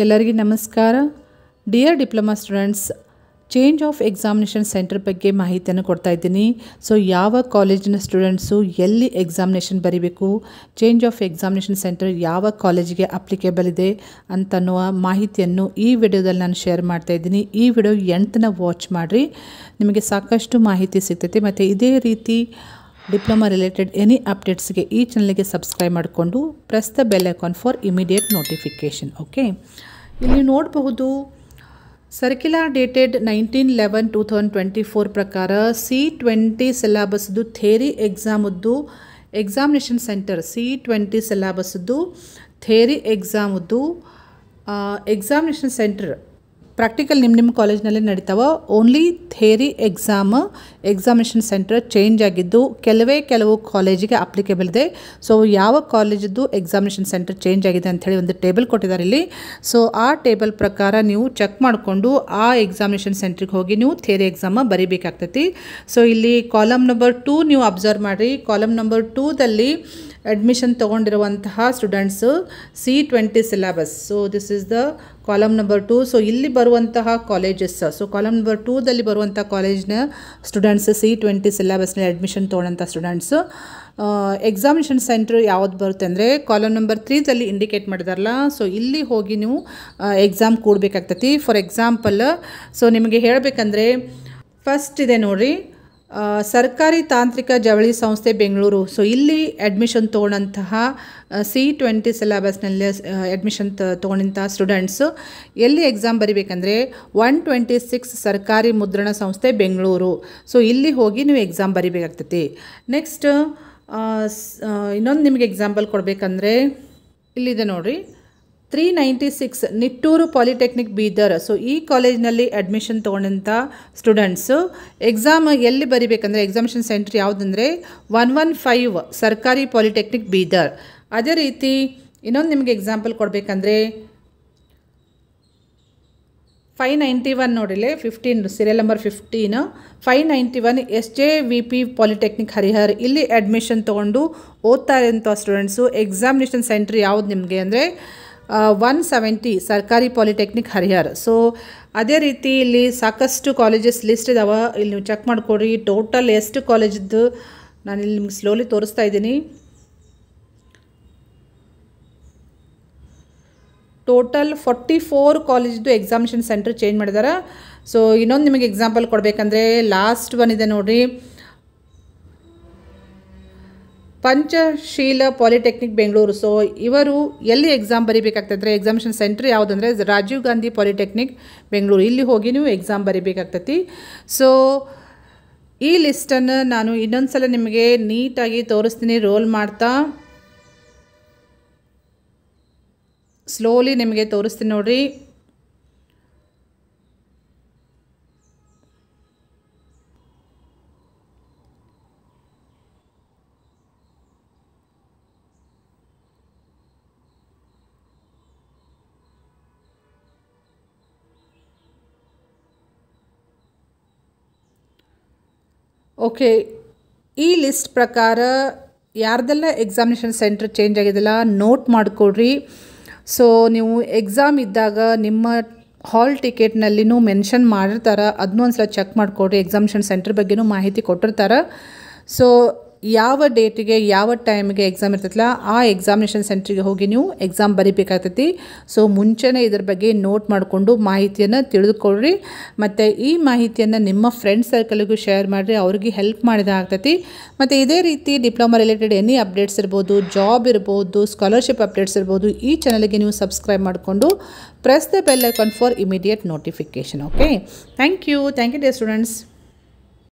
ಎಲ್ಲರಿಗೂ ನಮಸ್ಕಾರ dear diploma students change of examination centre ಬಗ್ಗೆ ಮಾಹಿತಿಯನ್ನು ಕೊಡ್ತಾ ಇದ್ದೀನಿ ಸೊ ಯಾವ ಕಾಲೇಜಿನ ಸ್ಟೂಡೆಂಟ್ಸು ಎಲ್ಲಿ ಎಕ್ಸಾಮಿನೇಷನ್ ಬರೀಬೇಕು ಚೇಂಜ್ ಆಫ್ ಎಕ್ಸಾಮಿನೇಷನ್ ಸೆಂಟರ್ ಯಾವ ಕಾಲೇಜಿಗೆ ಅಪ್ಲಿಕೇಬಲ್ ಇದೆ ಅಂತನ್ನುವ ಮಾಹಿತಿಯನ್ನು ಈ ವಿಡಿಯೋದಲ್ಲಿ ನಾನು ಶೇರ್ ಮಾಡ್ತಾ ಇದ್ದೀನಿ ಈ ವಿಡಿಯೋ ಎಂಟನ ವಾಚ್ ಮಾಡಿರಿ ನಿಮಗೆ ಸಾಕಷ್ಟು ಮಾಹಿತಿ ಸಿಗ್ತೈತೆ ಮತ್ತು ಇದೇ ರೀತಿ ಡಿಪ್ಲೊಮಾ ರಿಲೇಟೆಡ್ ಎನಿ ಅಪ್ಡೇಟ್ಸ್ಗೆ ಈ ಚಾನಲ್ಗೆ ಸಬ್ಸ್ಕ್ರೈಬ್ ಮಾಡಿಕೊಂಡು press the bell icon for immediate notification okay ಇಲ್ಲಿ ನೋಡಬಹುದು circular dated nineteen eleven two thousand twenty four ಪ್ರಕಾರ ಸಿ ಟ್ವೆಂಟಿ ಸಿಲಾಬಸ್ದು ಥೇರಿ ಎಕ್ಸಾಮದ್ದು ಎಕ್ಸಾಮಿನೇಷನ್ ಸೆಂಟರ್ ಸಿ ಟ್ವೆಂಟಿ ಸಿಲಾಬಸ್ದು ಥೇರಿ ಎಕ್ಸಾಮದ್ದು ಎಕ್ಸಾಮಿನೇಷನ್ ಸೆಂಟರ್ ಪ್ರಾಕ್ಟಿಕಲ್ ನಿಮ್ಮ ನಿಮ್ಮ ಕಾಲೇಜ್ನಲ್ಲಿ ನಡೀತಾವ only theory exam examination centre change ಆಗಿದ್ದು ಕೆಲವೇ ಕೆಲವು ಕಾಲೇಜಿಗೆ ಅಪ್ಲಿಕೇಬಲ್ ಇದೆ ಸೊ ಯಾವ ಕಾಲೇಜಿದ್ದು ಎಕ್ಸಾಮಿನೇಷನ್ ಸೆಂಟರ್ ಚೇಂಜ್ ಆಗಿದೆ ಅಂಥೇಳಿ ಒಂದು ಟೇಬಲ್ ಕೊಟ್ಟಿದ್ದಾರೆ ಇಲ್ಲಿ ಸೊ ಆ ಟೇಬಲ್ ಪ್ರಕಾರ ನೀವು ಚೆಕ್ ಮಾಡಿಕೊಂಡು ಆ ಎಕ್ಸಾಮಿನೇಷನ್ ಸೆಂಟ್ರಿಗೆ ಹೋಗಿ ನೀವು ಥೇರಿ ಎಕ್ಸಾಮ ಬರೀಬೇಕಾಗ್ತೈತಿ ಸೊ ಇಲ್ಲಿ ಕಾಲಮ್ ನಂಬರ್ ಟೂ ನೀವು ಅಬ್ಸರ್ವ್ ಮಾಡಿರಿ ಕಾಲಮ್ ನಂಬರ್ ಟೂದಲ್ಲಿ ಅಡ್ಮಿಷನ್ ತೊಗೊಂಡಿರುವಂತಹ students C twenty syllabus so this is the column number two so ಇಲ್ಲಿ ಬರುವಂತಹ ಕಾಲೇಜಸ್ ಸೊ ಕಾಲಮ್ ನಂಬರ್ ಟೂದಲ್ಲಿ ಬರುವಂಥ ಕಾಲೇಜ್ನ ಸ್ಟೂಡೆಂಟ್ಸ್ ಸಿ ಟ್ವೆಂಟಿ ಸಿಲೆಬಸ್ನಲ್ಲಿ ಅಡ್ಮಿಷನ್ ತೊಗೊಂಡಂಥ ಸ್ಟೂಡೆಂಟ್ಸು ಎಕ್ಸಾಮಿನೇಷನ್ ಸೆಂಟ್ರ್ ಯಾವ್ದು ಬರುತ್ತೆ ಅಂದರೆ ಕಾಲಮ್ ನಂಬರ್ ತ್ರೀದಲ್ಲಿ ಇಂಡಿಕೇಟ್ ಮಾಡಿದಾರಲ್ಲ ಸೊ ಇಲ್ಲಿ ಹೋಗಿ ನೀವು ಎಕ್ಸಾಮ್ ಕೂಡಬೇಕಾಗ್ತತಿ ಫಾರ್ ಎಕ್ಸಾಂಪಲ್ ಸೊ ನಿಮಗೆ ಹೇಳಬೇಕಂದ್ರೆ ಫಸ್ಟ್ ಇದೆ ನೋಡಿರಿ ಸರ್ಕಾರಿ ತಾಂತ್ರಿಕ ಜವಳಿ ಸಂಸ್ಥೆ ಬೆಂಗಳೂರು ಸೊ ಇಲ್ಲಿ ಅಡ್ಮಿಷನ್ ತೊಗೊಂಡಂತಹ ಸಿ ಟ್ವೆಂಟಿ ಸಿಲೆಬಸ್ನಲ್ಲಿ ಅಡ್ಮಿಷನ್ ತೊಗೊಂಡಂತಹ ಸ್ಟೂಡೆಂಟ್ಸು ಎಲ್ಲಿ ಎಕ್ಸಾಮ್ ಬರಿಬೇಕಂದ್ರೆ ಒನ್ ಟ್ವೆಂಟಿ ಸಿಕ್ಸ್ ಸರ್ಕಾರಿ ಮುದ್ರಣ ಸಂಸ್ಥೆ ಬೆಂಗಳೂರು ಸೊ ಇಲ್ಲಿ ಹೋಗಿ ನೀವು ಎಕ್ಸಾಮ್ ಬರಿಬೇಕಾಗ್ತೈತಿ ನೆಕ್ಸ್ಟ್ ಇನ್ನೊಂದು ನಿಮಗೆ ಎಕ್ಸಾಂಪಲ್ ಕೊಡಬೇಕಂದ್ರೆ ಇಲ್ಲಿದೆ ನೋಡಿರಿ three ninety six Nitturu polytechnic Bidar so ಈ ಕಾಲೇಜ್ನಲ್ಲಿ ಅಡ್ಮಿಷನ್ ತೊಗೊಂಡಂಥ ಸ್ಟೂಡೆಂಟ್ಸು ಎಕ್ಸಾಮ್ ಎಲ್ಲಿ ಬರಿಬೇಕಂದ್ರೆ ಎಕ್ಸಾಮಿಷನ್ ಸೆಂಟ್ರ್ ಯಾವುದಂದರೆ ಒನ್ ಒನ್ ಫೈವ್ ಸರ್ಕಾರಿ ಪಾಲಿಟೆಕ್ನಿಕ್ ಬೀದರ್ ಅದೇ ರೀತಿ ಇನ್ನೊಂದು ನಿಮಗೆ ಎಕ್ಸಾಂಪಲ್ ಕೊಡಬೇಕಂದ್ರೆ ಫೈ ನೈಂಟಿ ಒನ್ ನೋಡಿಲೆ fifteen serial number fifteen five ninety one S J V P polytechnic Harihar ಇಲ್ಲಿ ಅಡ್ಮಿಷನ್ ತೊಗೊಂಡು ಓದ್ತಾ ಇರೋಂಥ ಸ್ಟೂಡೆಂಟ್ಸು ಎಕ್ಸಾಮಿನೇಷನ್ ಸೆಂಟ್ರ್ ಯಾವುದು ನಿಮಗೆ ಅಂದರೆ ಒನ್ ಸೆವೆಂಟಿ ಸರ್ಕಾರಿ ಪಾಲಿಟೆಕ್ನಿಕ್ ಹರಿಹರ್ ಸೊ ಅದೇ ರೀತಿ ಇಲ್ಲಿ ಸಾಕಷ್ಟು ಕಾಲೇಜಸ್ ಲಿಸ್ಟ್ ಇದಾವೆ ಇಲ್ಲಿ ನೀವು ಚೆಕ್ ಮಾಡಿಕೊಡ್ರಿ ಟೋಟಲ್ ಎಷ್ಟು ಕಾಲೇಜಿದ್ದು ನಾನು ಇಲ್ಲಿ ನಿಮ್ಗೆ ಸ್ಲೋಲಿ ತೋರಿಸ್ತಾ ಇದ್ದೀನಿ ಟೋಟಲ್ ಫೋರ್ಟಿ ಫೋರ್ ಕಾಲೇಜ್ದು ಎಕ್ಸಾಮಿಷನ್ ಸೆಂಟರ್ ಚೇಂಜ್ ಮಾಡಿದ್ದಾರೆ ಸೊ ಇನ್ನೊಂದು ನಿಮಗೆ ಎಕ್ಸಾಂಪಲ್ ಕೊಡಬೇಕಂದ್ರೆ ಲಾಸ್ಟ್ ಒನ್ ಇದೆ ನೋಡಿರಿ ಪಂಚಶೀಲ ಪಾಲಿಟೆಕ್ನಿಕ್ ಬೆಂಗಳೂರು ಸೊ ಇವರು ಎಲ್ಲಿ ಎಕ್ಸಾಮ್ ಬರಿಬೇಕಾಗ್ತದೆ ಎಕ್ಸಾಮಿಷನ್ ಸೆಂಟ್ರ್ ಯಾವುದಂದರೆ ರಾಜೀವ್ ಗಾಂಧಿ ಪಾಲಿಟೆಕ್ನಿಕ್ ಬೆಂಗಳೂರು ಇಲ್ಲಿ ಹೋಗಿ ನೀವು ಎಕ್ಸಾಮ್ ಬರೀಬೇಕಾಗ್ತತಿ ಸೊ ಈ ಲಿಸ್ಟನ್ನು ನಾನು ಇನ್ನೊಂದು ಸಲ ನಿಮಗೆ ನೀಟಾಗಿ ತೋರಿಸ್ತೀನಿ ರೋಲ್ ಮಾಡ್ತಾ ಸ್ಲೋಲಿ ನಿಮಗೆ ತೋರಿಸ್ತೀನಿ ನೋಡಿರಿ ಓಕೆ ಈ ಲಿಸ್ಟ್ ಪ್ರಕಾರ ಯಾರ್ದೆಲ್ಲ ಎಕ್ಸಾಮಿನೇಷನ್ ಸೆಂಟ್ರ್ ಚೇಂಜ್ ಆಗಿದೆಲ್ಲ ನೋಟ್ ಮಾಡಿಕೊಡ್ರಿ ಸೊ ನೀವು ಎಕ್ಸಾಮ್ ಇದ್ದಾಗ ನಿಮ್ಮ ಹಾಲ್ ಟಿಕೆಟ್ನಲ್ಲಿನೂ ಮೆನ್ಷನ್ ಮಾಡಿರ್ತಾರೆ ಅದನ್ನೂ ಒಂದು ಸಲ ಚೆಕ್ ಮಾಡಿಕೊಡ್ರಿ ಎಕ್ಸಾಮಿನೇಷನ್ ಸೆಂಟ್ರ್ ಬಗ್ಗೆನೂ ಮಾಹಿತಿ ಕೊಟ್ಟಿರ್ತಾರೆ ಸೊ ಯಾವ ಡೇಟಿಗೆ ಯಾವ ಟೈಮ್ಗೆ ಎಕ್ಸಾಮ್ ಇರ್ತೈತಲ್ಲ ಆ ಎಕ್ಸಾಮಿನೇಷನ್ ಸೆಂಟ್ರಿಗೆ ಹೋಗಿ ನೀವು ಎಕ್ಸಾಮ್ ಬರಿಬೇಕಾಗ್ತೈತಿ ಸೊ ಮುಂಚೆನೇ ಇದ್ರ ಬಗ್ಗೆ ನೋಟ್ ಮಾಡಿಕೊಂಡು ಮಾಹಿತಿಯನ್ನು ತಿಳಿದುಕೊಳ್ಳ್ರಿ ಮತ್ತು ಈ ಮಾಹಿತಿಯನ್ನು ನಿಮ್ಮ ಫ್ರೆಂಡ್ ಸರ್ಕಲ್ಗೂ ಶೇರ್ ಮಾಡಿರಿ ಅವ್ರಿಗೆ ಹೆಲ್ಪ್ ಮಾಡಿದ ಆಗ್ತೈತಿ ಮತ್ತು ಇದೇ ರೀತಿ ಡಿಪ್ಲೊಮಾ ರಿಲೇಟೆಡ್ ಎನಿ ಅಪ್ಡೇಟ್ಸ್ ಇರ್ಬೋದು ಜಾಬ್ ಇರ್ಬೋದು ಸ್ಕಾಲರ್ಶಿಪ್ ಅಪ್ಡೇಟ್ಸ್ ಇರ್ಬೋದು ಈ ಚಾನಲ್ಗೆ ನೀವು ಸಬ್ಸ್ಕ್ರೈಬ್ ಮಾಡಿಕೊಂಡು press the bell icon for immediate notification okay thank you thank you dear students